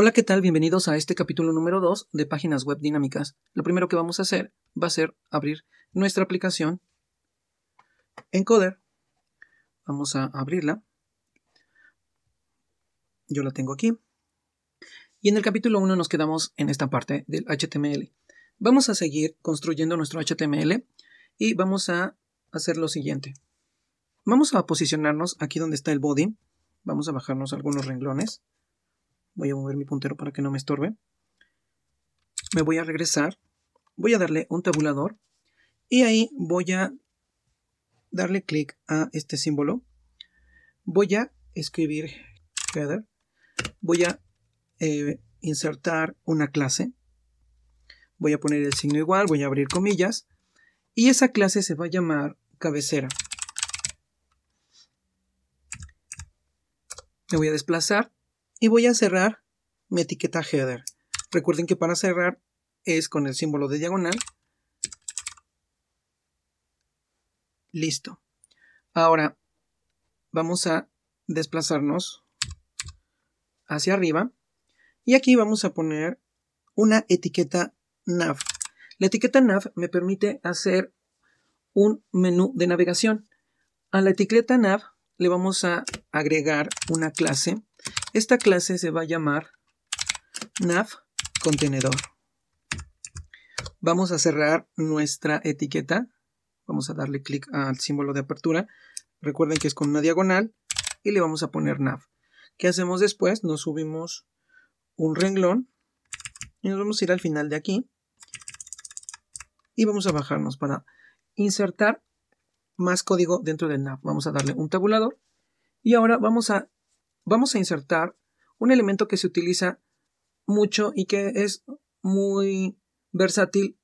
Hola, ¿qué tal? Bienvenidos a este capítulo número 2 de Páginas Web Dinámicas. Lo primero que vamos a hacer va a ser abrir nuestra aplicación Encoder. Vamos a abrirla. Yo la tengo aquí. Y en el capítulo 1 nos quedamos en esta parte del HTML. Vamos a seguir construyendo nuestro HTML y vamos a hacer lo siguiente. Vamos a posicionarnos aquí donde está el body. Vamos a bajarnos algunos renglones. Voy a mover mi puntero para que no me estorbe. Me voy a regresar. Voy a darle un tabulador. Y ahí voy a darle clic a este símbolo. Voy a escribir header. Voy a eh, insertar una clase. Voy a poner el signo igual, voy a abrir comillas. Y esa clase se va a llamar cabecera. Me voy a desplazar y voy a cerrar mi etiqueta header. Recuerden que para cerrar es con el símbolo de diagonal. Listo. Ahora vamos a desplazarnos hacia arriba y aquí vamos a poner una etiqueta nav. La etiqueta nav me permite hacer un menú de navegación. A la etiqueta nav le vamos a agregar una clase esta clase se va a llamar nav contenedor. Vamos a cerrar nuestra etiqueta. Vamos a darle clic al símbolo de apertura. Recuerden que es con una diagonal y le vamos a poner nav. ¿Qué hacemos después? Nos subimos un renglón y nos vamos a ir al final de aquí. Y vamos a bajarnos para insertar más código dentro del nav. Vamos a darle un tabulador y ahora vamos a vamos a insertar un elemento que se utiliza mucho y que es muy versátil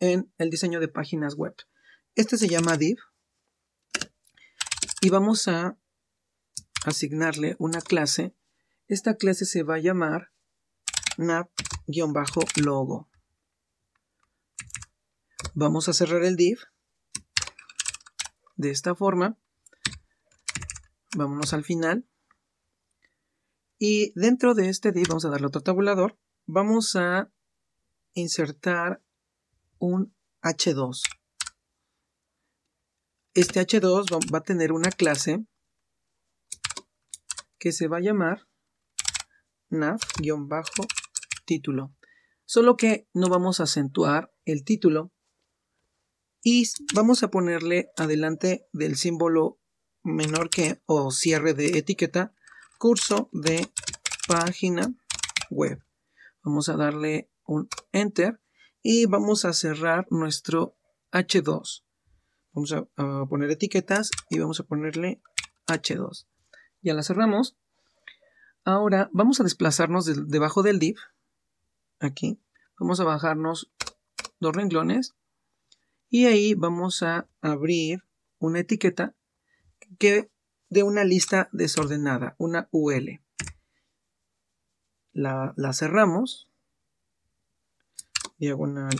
en el diseño de páginas web. Este se llama div y vamos a asignarle una clase. Esta clase se va a llamar nav-logo. Vamos a cerrar el div de esta forma. Vámonos al final. Y dentro de este div, vamos a darle otro tabulador, vamos a insertar un H2. Este H2 va a tener una clase que se va a llamar nav-título. Solo que no vamos a acentuar el título y vamos a ponerle adelante del símbolo menor que o cierre de etiqueta curso de página web. Vamos a darle un enter y vamos a cerrar nuestro H2. Vamos a, poner etiquetas y vamos a ponerle H2. Ya la cerramos. Ahora vamos a desplazarnos debajo del div. Aquí. Vamos a bajarnos dos renglones. Y ahí vamos a abrir una etiqueta que de una lista desordenada, una UL. La, cerramos, diagonal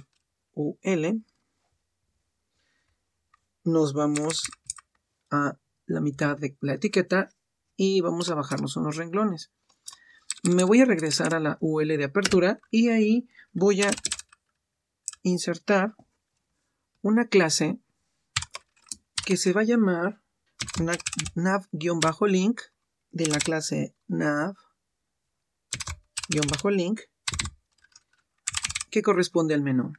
UL. Nos vamos a la mitad de la etiqueta y vamos a bajarnos unos renglones. Me voy a regresar a la UL de apertura y ahí voy a insertar una clase que se va a llamar nav-link de la clase nav-link que corresponde al menú.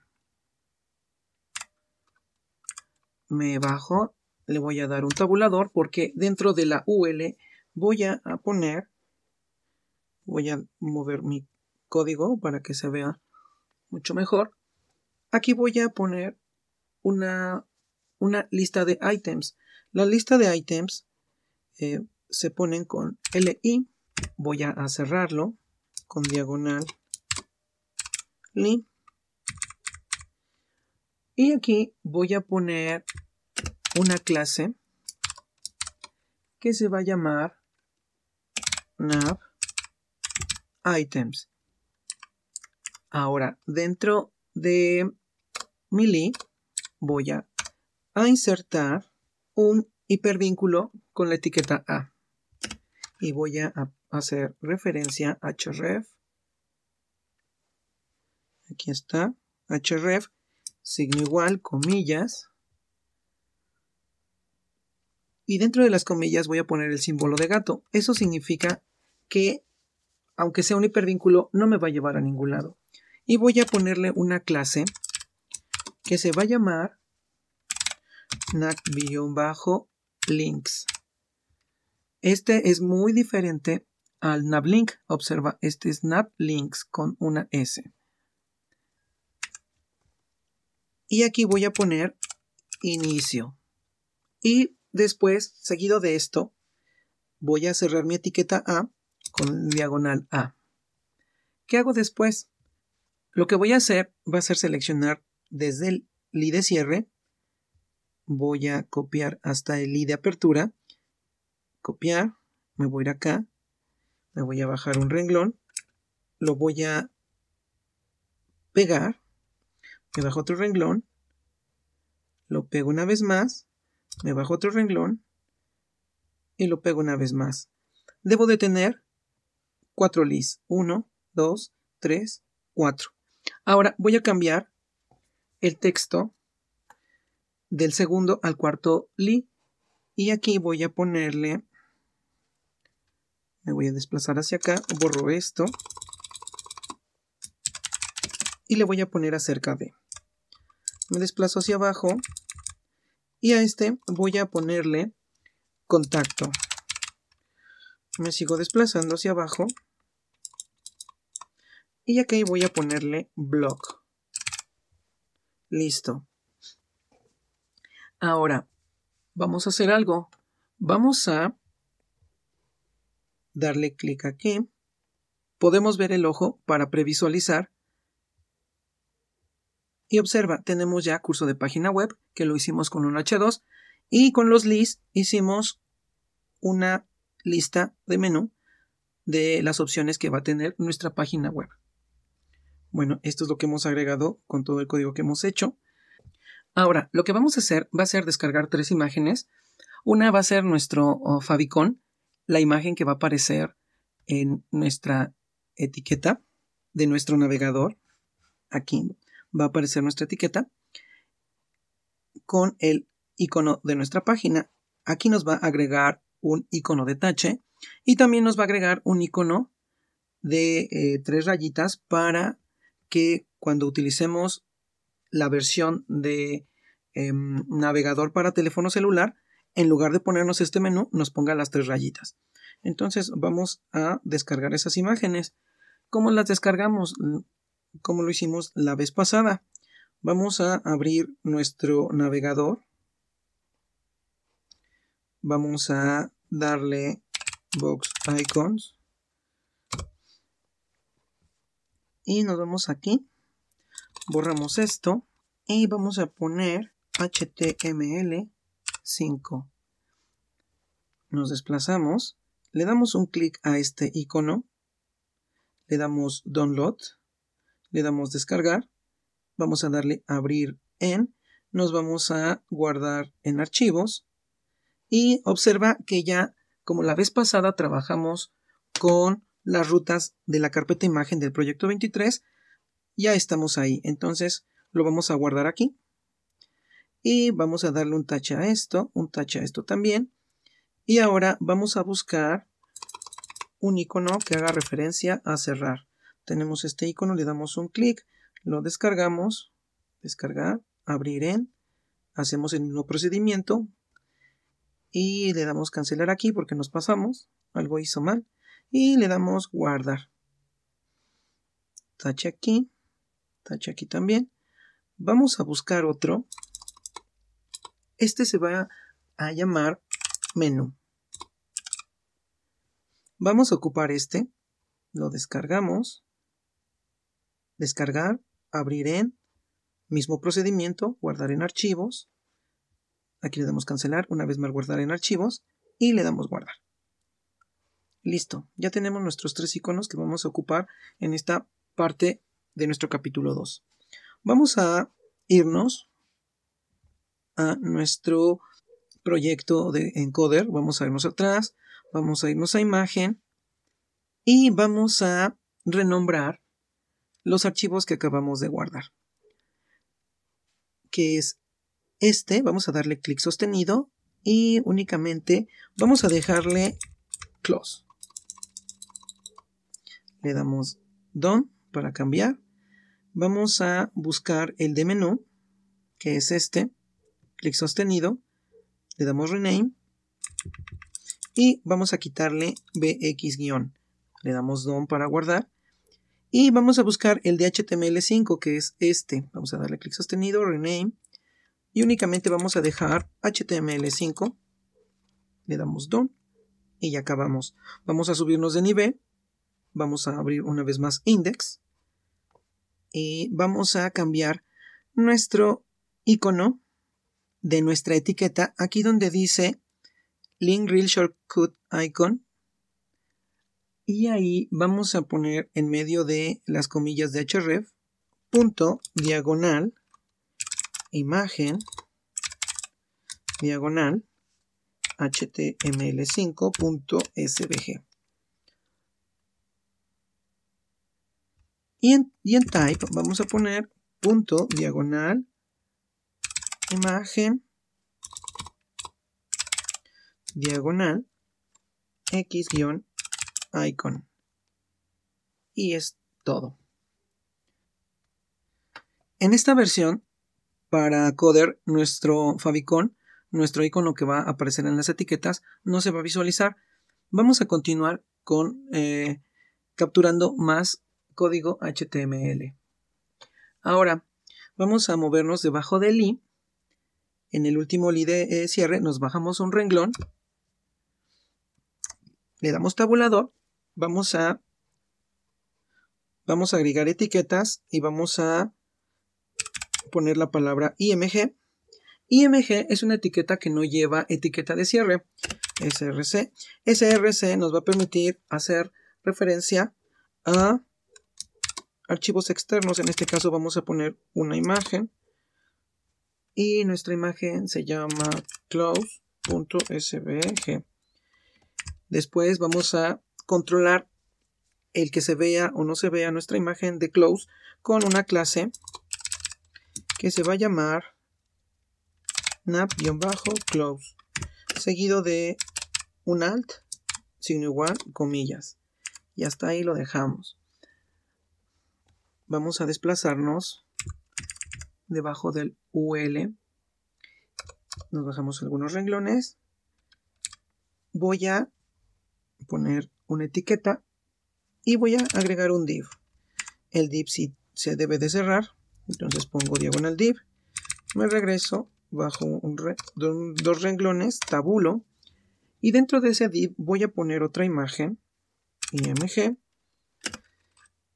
Me bajo, le voy a dar un tabulador porque dentro de la UL voy a poner, voy a mover mi código para que se vea mucho mejor. Aquí voy a poner una, una lista de items. La lista de items eh, se ponen con li. Voy a cerrarlo con diagonal li. Y aquí voy a poner una clase que se va a llamar nav items. Ahora, dentro de mi li voy a insertar un hipervínculo con la etiqueta A. Y voy a hacer referencia a href. Aquí está. href, signo igual, comillas. Y dentro de las comillas voy a poner el símbolo de gato. Eso significa que, aunque sea un hipervínculo, no me va a llevar a ningún lado. Y voy a ponerle una clase que se va a llamar bajo links Este es muy diferente al NABLink. Observa, este es nav-links con una S. Y aquí voy a poner inicio. Y después, seguido de esto, voy a cerrar mi etiqueta A con diagonal A. ¿Qué hago después? Lo que voy a hacer va a ser seleccionar desde el ID de cierre voy a copiar hasta el i de apertura, copiar, me voy a ir acá, me voy a bajar un renglón, lo voy a pegar, me bajo otro renglón, lo pego una vez más, me bajo otro renglón y lo pego una vez más. Debo de tener cuatro lis, uno, dos, tres, cuatro. Ahora voy a cambiar el texto del segundo al cuarto li. Y aquí voy a ponerle, me voy a desplazar hacia acá, borro esto y le voy a poner acerca de. Me desplazo hacia abajo y a este voy a ponerle contacto. Me sigo desplazando hacia abajo y aquí voy a ponerle block. Listo. Ahora, vamos a hacer algo. Vamos a darle clic aquí. Podemos ver el ojo para previsualizar. Y observa, tenemos ya curso de página web, que lo hicimos con un H2. Y con los lists hicimos una lista de menú de las opciones que va a tener nuestra página web. Bueno, esto es lo que hemos agregado con todo el código que hemos hecho. Ahora, lo que vamos a hacer va a ser descargar tres imágenes. Una va a ser nuestro oh, favicon, la imagen que va a aparecer en nuestra etiqueta de nuestro navegador. Aquí va a aparecer nuestra etiqueta con el icono de nuestra página. Aquí nos va a agregar un icono de tache y también nos va a agregar un icono de eh, tres rayitas para que cuando utilicemos la versión de em, navegador para teléfono celular, en lugar de ponernos este menú, nos ponga las tres rayitas. Entonces vamos a descargar esas imágenes. ¿Cómo las descargamos? Como lo hicimos la vez pasada. Vamos a abrir nuestro navegador. Vamos a darle Box Icons. Y nos vamos aquí Borramos esto y vamos a poner HTML5. Nos desplazamos, le damos un clic a este icono, le damos download, le damos descargar, vamos a darle abrir en, nos vamos a guardar en archivos y observa que ya como la vez pasada trabajamos con las rutas de la carpeta imagen del proyecto 23 ya estamos ahí. Entonces lo vamos a guardar aquí. Y vamos a darle un tache a esto, un tache a esto también. Y ahora vamos a buscar un icono que haga referencia a cerrar. Tenemos este icono, le damos un clic, lo descargamos, descargar, abrir en, hacemos el mismo procedimiento y le damos cancelar aquí porque nos pasamos, algo hizo mal, y le damos guardar. Tache aquí, Tache aquí también. Vamos a buscar otro. Este se va a llamar menú. Vamos a ocupar este. Lo descargamos. Descargar, abrir en, mismo procedimiento, guardar en archivos. Aquí le damos cancelar, una vez más guardar en archivos y le damos guardar. Listo, ya tenemos nuestros tres iconos que vamos a ocupar en esta parte de nuestro capítulo 2. Vamos a irnos a nuestro proyecto de encoder. Vamos a irnos atrás, vamos a irnos a imagen y vamos a renombrar los archivos que acabamos de guardar. Que es este, vamos a darle clic sostenido y únicamente vamos a dejarle close. Le damos done para cambiar vamos a buscar el de menú, que es este, clic sostenido, le damos rename y vamos a quitarle bx- le damos DON para guardar y vamos a buscar el de HTML5 que es este, vamos a darle clic sostenido, rename y únicamente vamos a dejar HTML5 le damos DON. y ya acabamos vamos a subirnos de nivel vamos a abrir una vez más index y vamos a cambiar nuestro icono de nuestra etiqueta aquí donde dice link real shortcut icon y ahí vamos a poner en medio de las comillas de href punto diagonal imagen diagonal html5.svg Y en, type vamos a poner punto diagonal imagen diagonal x-icon. Y es todo. En esta versión, para Coder, nuestro favicon, nuestro icono que va a aparecer en las etiquetas, no se va a visualizar. Vamos a continuar con eh, capturando más código HTML. Ahora, vamos a movernos debajo del i. En el último li de eh, cierre nos bajamos un renglón, le damos tabulador, vamos a, vamos a agregar etiquetas y vamos a poner la palabra img. IMG es una etiqueta que no lleva etiqueta de cierre, SRC. SRC nos va a permitir hacer referencia a archivos externos, en este caso vamos a poner una imagen y nuestra imagen se llama close.svg. Después vamos a controlar el que se vea o no se vea nuestra imagen de close con una clase que se va a llamar nap-close seguido de un alt sin igual comillas y hasta ahí lo dejamos vamos a desplazarnos debajo del UL. Nos bajamos algunos renglones. Voy a poner una etiqueta y voy a agregar un div. El div sí se debe de cerrar, entonces pongo diagonal div. Me regreso bajo dos renglones, tabulo. Y dentro de ese div voy a poner otra imagen, img,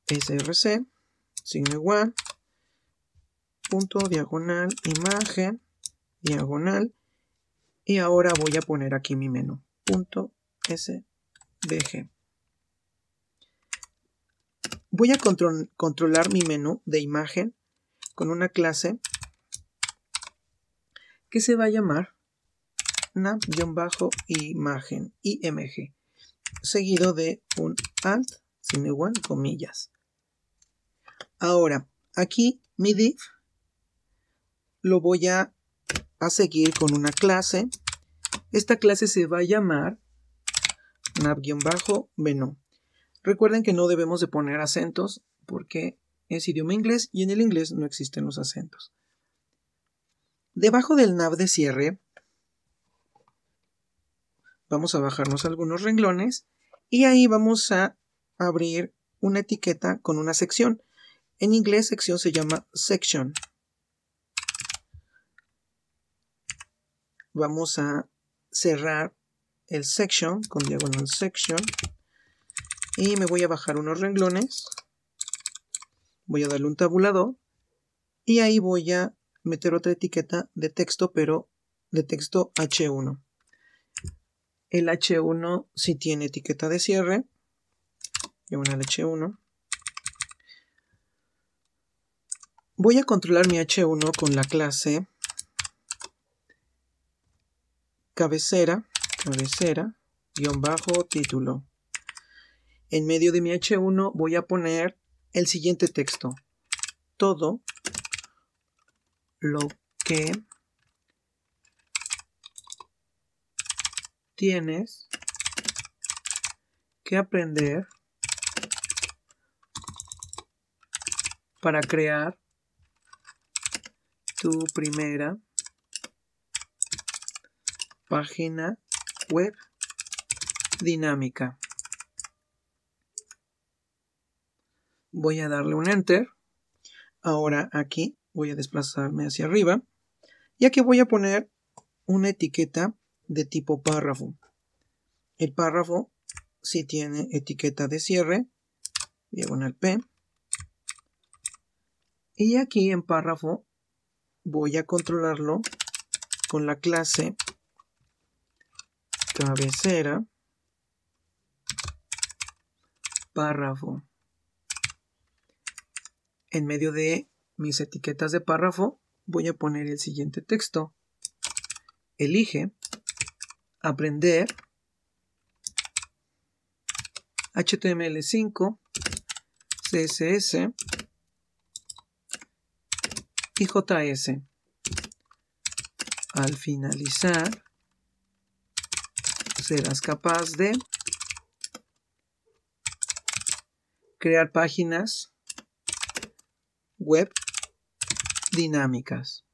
src, signo igual, punto, diagonal, imagen, diagonal, y ahora voy a poner aquí mi menú, punto SVG. Voy a controlar mi menú de imagen con una clase que se va a llamar nav imagen IMG, seguido de un alt, sin igual, comillas. Ahora, aquí mi div lo voy a, seguir con una clase. Esta clase se va a llamar nav beno Recuerden que no debemos de poner acentos porque es idioma inglés y en el inglés no existen los acentos. Debajo del nav de cierre vamos a bajarnos algunos renglones y ahí vamos a abrir una etiqueta con una sección. En inglés, sección se llama section. Vamos a cerrar el section con diagonal section. Y me voy a bajar unos renglones. Voy a darle un tabulador. Y ahí voy a meter otra etiqueta de texto, pero de texto H1. El H1 sí tiene etiqueta de cierre. una H1. Voy a controlar mi H1 con la clase cabecera, cabecera, guión bajo, título. En medio de mi H1 voy a poner el siguiente texto. Todo lo que tienes que aprender para crear tu primera página web dinámica. Voy a darle un enter. Ahora aquí voy a desplazarme hacia arriba, Y aquí voy a poner una etiqueta de tipo párrafo. El párrafo si sí tiene etiqueta de cierre, diagonal P. Y aquí en párrafo voy a controlarlo con la clase cabecera párrafo. En medio de mis etiquetas de párrafo voy a poner el siguiente texto. Elige aprender HTML5, CSS, y JS. Al finalizar, serás capaz de crear páginas web dinámicas.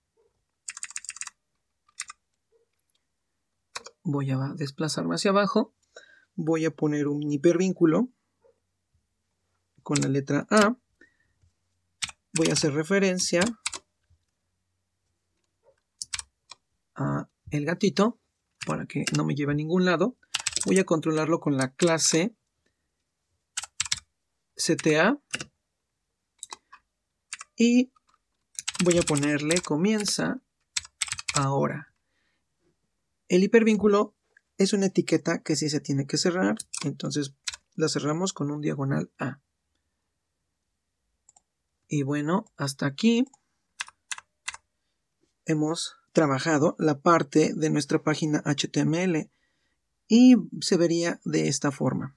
Voy a desplazarme hacia abajo. Voy a poner un hipervínculo con la letra A. Voy a hacer referencia el gatito para que no me lleve a ningún lado. Voy a controlarlo con la clase CTA y voy a ponerle comienza ahora. El hipervínculo es una etiqueta que si se tiene que cerrar, entonces la cerramos con un diagonal A. Y bueno, hasta aquí hemos trabajado la parte de nuestra página HTML y se vería de esta forma.